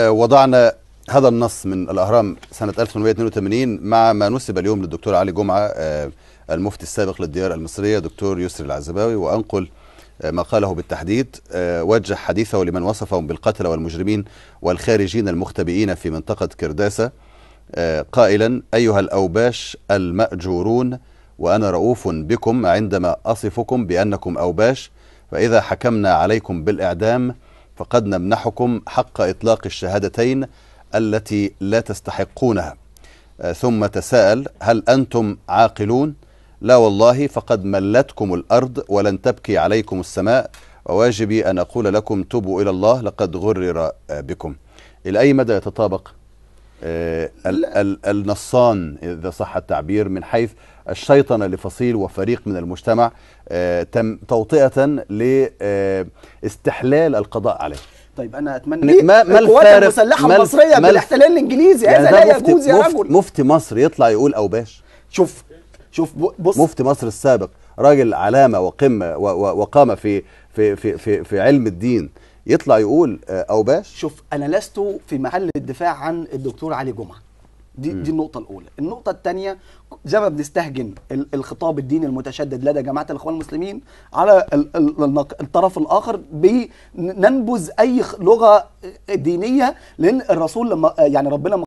وضعنا هذا النص من الأهرام سنة 1882 مع ما نسب اليوم للدكتور علي جمعة آه، المفتي السابق للديار المصرية دكتور يسري العزباوي وأنقل آه، ما قاله بالتحديد آه، وجه حديثه لمن وصفهم بالقتلة والمجرمين والخارجين المختبئين في منطقة كرداسة قائلا أيها الأوباش المأجورون وأنا رؤوف بكم عندما أصفكم بأنكم أوباش فإذا حكمنا عليكم بالإعدام فقد نمنحكم حق إطلاق الشهادتين التي لا تستحقونها آه، ثم تساءل هل أنتم عاقلون؟ لا والله فقد ملتكم الأرض ولن تبكي عليكم السماء وواجبي أن أقول لكم توبوا إلى الله لقد غرر بكم إلى أي مدى يتطابق؟ آه، النصان إذا صح التعبير من حيث الشيطنة لفصيل وفريق من المجتمع آه، تم توطئة لاستحلال آه، القضاء عليه طيب انا اتمنى يعني ما ما الفارق المسلحه المصريه بالاحتلال الانجليزي هذا يعني لا يجوز يا رجل مفتي مصر يطلع يقول اوباش شوف شوف بص مفتي مصر السابق راجل علامه وقمه وقام في في في في, في علم الدين يطلع يقول آه، اوباش شوف انا لست في محل الدفاع عن الدكتور علي جمعه دي م. دي النقطه الاولى النقطه الثانيه زي ما بنستهجن الخطاب الديني المتشدد لدى جماعه الاخوان المسلمين على الطرف الاخر بننبذ اي لغه دينيه لان الرسول لما يعني ربنا